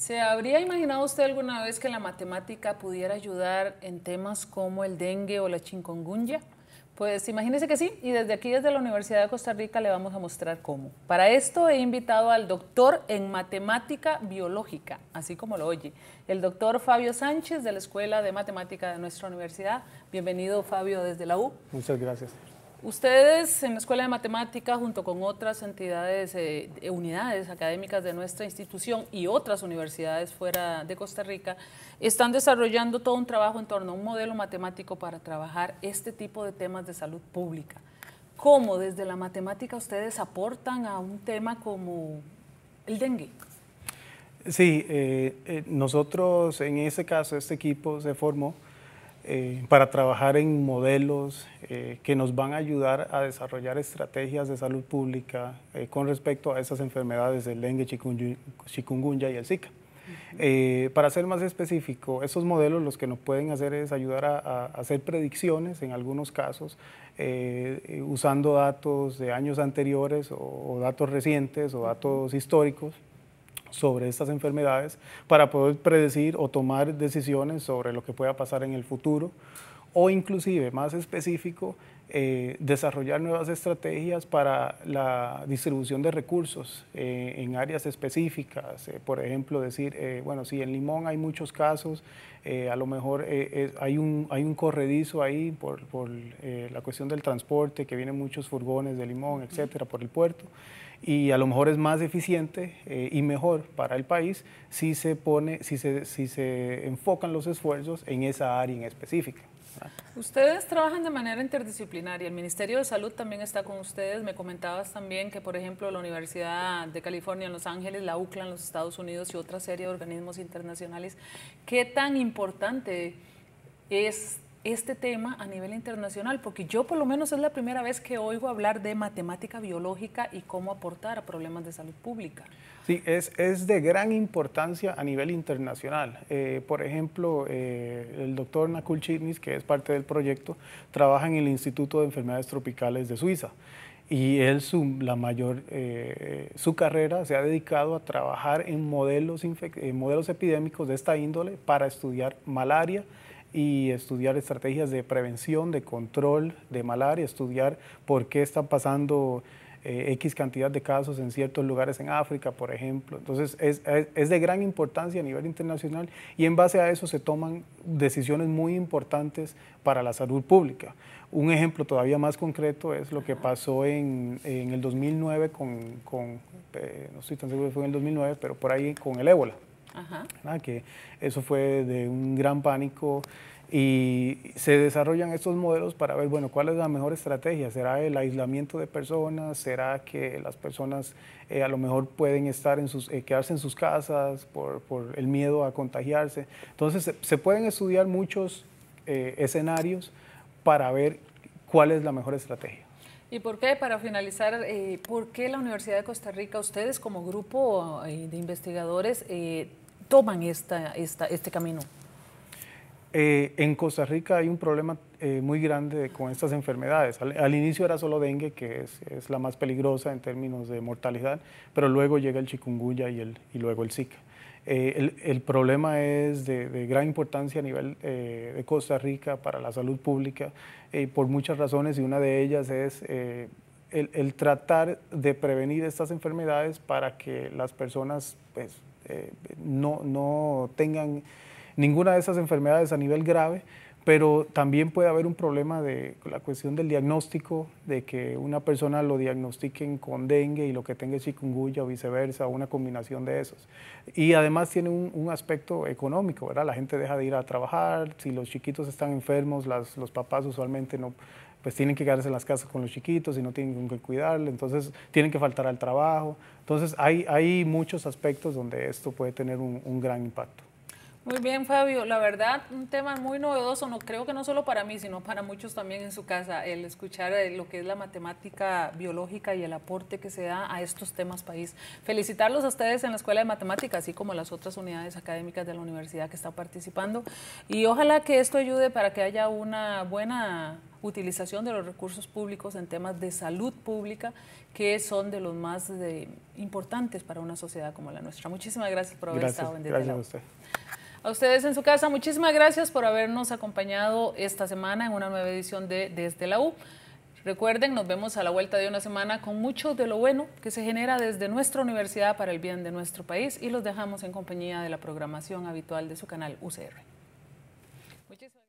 ¿Se habría imaginado usted alguna vez que la matemática pudiera ayudar en temas como el dengue o la chikungunya? Pues imagínese que sí, y desde aquí, desde la Universidad de Costa Rica, le vamos a mostrar cómo. Para esto he invitado al doctor en matemática biológica, así como lo oye, el doctor Fabio Sánchez de la Escuela de Matemática de nuestra universidad. Bienvenido, Fabio, desde la U. Muchas gracias. Ustedes en la Escuela de Matemáticas, junto con otras entidades, eh, unidades académicas de nuestra institución y otras universidades fuera de Costa Rica, están desarrollando todo un trabajo en torno a un modelo matemático para trabajar este tipo de temas de salud pública. ¿Cómo desde la matemática ustedes aportan a un tema como el dengue? Sí, eh, eh, nosotros en ese caso, este equipo se formó eh, para trabajar en modelos eh, que nos van a ayudar a desarrollar estrategias de salud pública eh, con respecto a esas enfermedades del dengue, chikungunya y el Zika. para ser más específico, esos modelos los que nos pueden hacer es ayudar a, hacer predicciones en algunos casos, usando datos de años anteriores o datos recientes o datos históricos sobre estas enfermedades para poder predecir o tomar decisiones sobre lo que pueda pasar en el futuro o inclusive más específico, eh, desarrollar nuevas estrategias para la distribución de recursos eh, en áreas específicas. Eh, por ejemplo, decir, bueno, si en Limón hay muchos casos, a lo mejor hay, un, hay un corredizo ahí por, por la cuestión del transporte, que vienen muchos furgones de Limón, etcétera, por el puerto. Y a lo mejor es más eficiente y mejor para el país si se, pone, si, se, si se enfocan los esfuerzos en esa área en específica. Ustedes trabajan de manera interdisciplinaria, el Ministerio de Salud también está con ustedes, me comentabas también que por ejemplo la Universidad de California en Los Ángeles, la UCLA en los Estados Unidos y otra serie de organismos internacionales, ¿qué tan importante es este tema a nivel internacional, porque yo por lo menos es la primera vez que oigo hablar de matemática biológica y cómo aportar a problemas de salud pública. Sí, es, es de gran importancia a nivel internacional. Eh, por ejemplo, eh, el doctor Nakul Chitnis, que es parte del proyecto, trabaja en el Instituto de Enfermedades Tropicales de Suiza y él su, la mayor, eh, su carrera se ha dedicado a trabajar en modelos, en modelos epidémicos de esta índole para estudiar malaria y estudiar estrategias de prevención, de control de malaria, estudiar por qué están pasando eh, X cantidad de casos en ciertos lugares en África, por ejemplo. Entonces, es, de gran importancia a nivel internacional y en base a eso se toman decisiones muy importantes para la salud pública. Un ejemplo todavía más concreto es lo que pasó en, el 2009 con, eh, no estoy tan seguro si fue en el 2009, pero por ahí con el ébola que eso fue de un gran pánico y se desarrollan estos modelos para ver, bueno, cuál es la mejor estrategia. ¿Será el aislamiento de personas? ¿Será que las personas eh, a lo mejor pueden estar en sus, eh, quedarse en sus casas por, por, el miedo a contagiarse? Entonces, se, pueden estudiar muchos eh, escenarios para ver cuál es la mejor estrategia. ¿Y por qué? Para finalizar, ¿por qué la Universidad de Costa Rica, ustedes como grupo de investigadores, toman este camino? Eh, en Costa Rica hay un problema eh, muy grande con estas enfermedades. Al, inicio era solo dengue, que es, la más peligrosa en términos de mortalidad, pero luego llega el chikungunya y, el, y luego el Zika. Eh, el, problema es de, gran importancia a nivel de Costa Rica para la salud pública por muchas razones y una de ellas es el, el, tratar de prevenir estas enfermedades para que las personas pues, eh, no, no tengan ninguna de esas enfermedades a nivel grave, pero también puede haber un problema de la cuestión del diagnóstico, de que una persona lo diagnostiquen con dengue y lo que tenga es chikungunya o viceversa, una combinación de esos. Y además tiene un, aspecto económico, ¿verdad? La gente deja de ir a trabajar, si los chiquitos están enfermos, los papás usualmente no, pues tienen que quedarse en las casas con los chiquitos y no tienen que cuidarle, entonces tienen que faltar al trabajo. Entonces hay, hay muchos aspectos donde esto puede tener un, gran impacto. Muy bien, Fabio. La verdad, un tema muy novedoso, no creo que no solo para mí, sino para muchos también en su casa, el escuchar eh, lo que es la matemática biológica y el aporte que se da a estos temas país. Felicitarlos a ustedes en la Escuela de Matemáticas, así como las otras unidades académicas de la universidad que están participando. Y ojalá que esto ayude para que haya una buena utilización de los recursos públicos en temas de salud pública, que son de los más importantes para una sociedad como la nuestra. Muchísimas gracias por haber estado en Gracias a usted. A ustedes en su casa, muchísimas gracias por habernos acompañado esta semana en una nueva edición de Desde la U. Recuerden, nos vemos a la vuelta de una semana con mucho de lo bueno que se genera desde nuestra universidad para el bien de nuestro país y los dejamos en compañía de la programación habitual de su canal UCR. Muchísimas